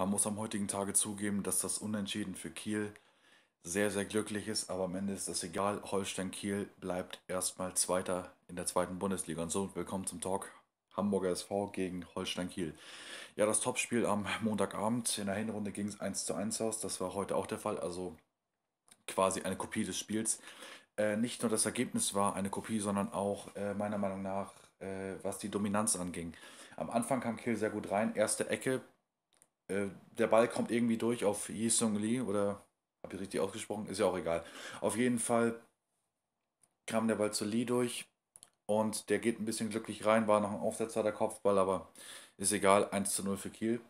Man muss am heutigen Tage zugeben, dass das Unentschieden für Kiel sehr, sehr glücklich ist, aber am Ende ist das egal. Holstein Kiel bleibt erstmal Zweiter in der zweiten Bundesliga. Und so, willkommen zum Talk Hamburger SV gegen Holstein Kiel. Ja, das Topspiel am Montagabend. In der Hinrunde ging es 1 zu 1 aus. Das war heute auch der Fall. Also quasi eine Kopie des Spiels. Äh, nicht nur das Ergebnis war eine Kopie, sondern auch äh, meiner Meinung nach, äh, was die Dominanz anging. Am Anfang kam Kiel sehr gut rein. Erste Ecke, äh, der Ball kommt irgendwie durch auf Yi Sung Lee oder habe ich richtig ausgesprochen? Ist ja auch egal. Auf jeden Fall kam der Ball zu Lee durch und der geht ein bisschen glücklich rein. War noch ein Aufsetzer der Kopfball, aber ist egal. 1 zu 0 für Kiel.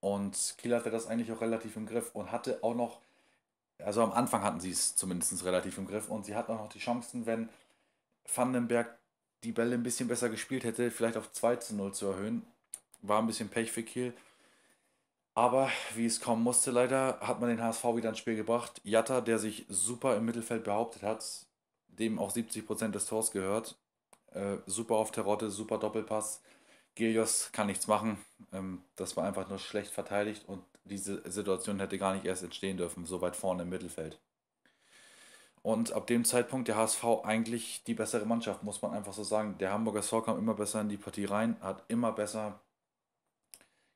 Und Kiel hatte das eigentlich auch relativ im Griff und hatte auch noch, also am Anfang hatten sie es zumindest relativ im Griff und sie hatten auch noch die Chancen, wenn Vandenberg die Bälle ein bisschen besser gespielt hätte, vielleicht auf 2 zu 0 zu erhöhen. War ein bisschen Pech für Kiel. Aber wie es kommen musste, leider hat man den HSV wieder ins Spiel gebracht. Jatta, der sich super im Mittelfeld behauptet hat, dem auch 70% des Tors gehört. Äh, super auf Terrotte, super Doppelpass. Gelios kann nichts machen. Ähm, das war einfach nur schlecht verteidigt und diese Situation hätte gar nicht erst entstehen dürfen, so weit vorne im Mittelfeld. Und ab dem Zeitpunkt der HSV eigentlich die bessere Mannschaft, muss man einfach so sagen. Der Hamburger SV kam immer besser in die Partie rein, hat immer besser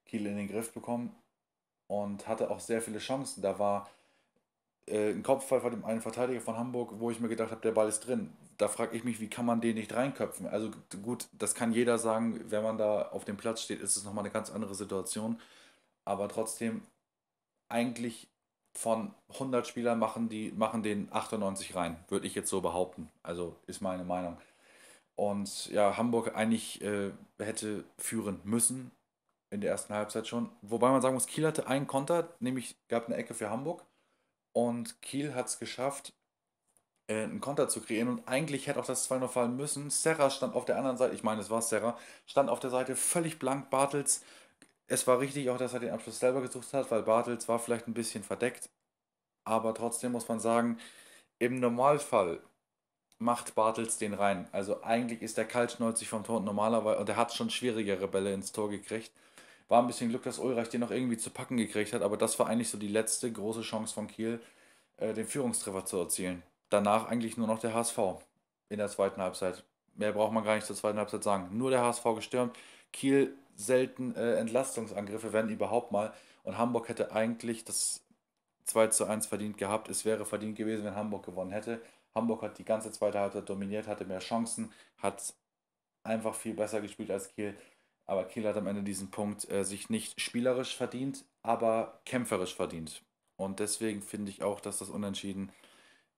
Kiel in den Griff bekommen und hatte auch sehr viele Chancen. Da war äh, ein Kopfball von dem einen Verteidiger von Hamburg, wo ich mir gedacht habe, der Ball ist drin. Da frage ich mich, wie kann man den nicht reinköpfen? Also gut, das kann jeder sagen, wenn man da auf dem Platz steht, ist es nochmal eine ganz andere Situation. Aber trotzdem, eigentlich von 100 Spielern machen, die, machen den 98 rein, würde ich jetzt so behaupten. Also ist meine Meinung. Und ja, Hamburg eigentlich äh, hätte führen müssen, in der ersten Halbzeit schon. Wobei man sagen muss, Kiel hatte einen Konter, nämlich gab eine Ecke für Hamburg. Und Kiel hat es geschafft, äh, einen Konter zu kreieren. Und eigentlich hätte auch das 2 0 fallen müssen. Serra stand auf der anderen Seite, ich meine, es war Serra, stand auf der Seite völlig blank. Bartels, es war richtig auch, dass er den Abschluss selber gesucht hat, weil Bartels war vielleicht ein bisschen verdeckt. Aber trotzdem muss man sagen, im Normalfall macht Bartels den rein. Also eigentlich ist der Kaltschnäuzig vom Tor normalerweise, und er hat schon schwierigere Bälle ins Tor gekriegt. War ein bisschen Glück, dass Ulreich den noch irgendwie zu packen gekriegt hat, aber das war eigentlich so die letzte große Chance von Kiel, äh, den Führungstreffer zu erzielen. Danach eigentlich nur noch der HSV in der zweiten Halbzeit. Mehr braucht man gar nicht zur zweiten Halbzeit sagen. Nur der HSV gestürmt. Kiel selten äh, Entlastungsangriffe, wenn überhaupt mal. Und Hamburg hätte eigentlich das 2 zu 1 verdient gehabt. Es wäre verdient gewesen, wenn Hamburg gewonnen hätte. Hamburg hat die ganze zweite Halbzeit dominiert, hatte mehr Chancen, hat einfach viel besser gespielt als Kiel. Aber Kiel hat am Ende diesen Punkt äh, sich nicht spielerisch verdient, aber kämpferisch verdient. Und deswegen finde ich auch, dass das Unentschieden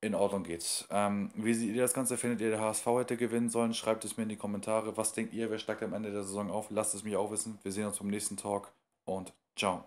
in Ordnung geht. Ähm, wie seht ihr das Ganze? Findet ihr, der HSV hätte gewinnen sollen? Schreibt es mir in die Kommentare. Was denkt ihr? Wer steigt am Ende der Saison auf? Lasst es mich auch wissen. Wir sehen uns beim nächsten Talk und ciao.